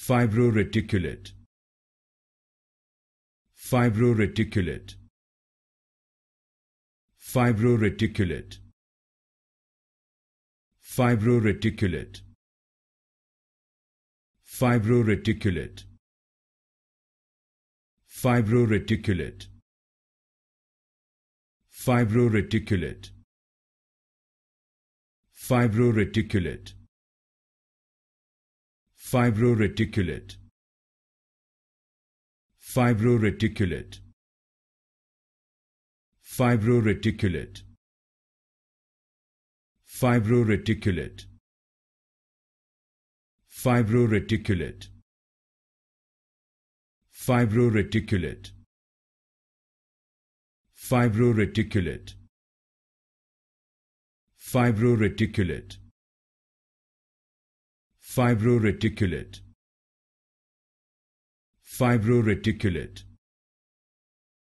Fibroreticulate. Fibroreticulate. Fibroreticulate. Fibroreticulate. Fibroreticulate. Fibroreticulate. Fibroreticulate. Fibroreticulate. Fibroreticulate. Fibroreticulate. Fibroreticulate. Fibroreticulate. Fibroreticulate. Fibroreticulate. Fibroreticulate. Fibroreticulate. Fibroreticulate. Fibroreticulate.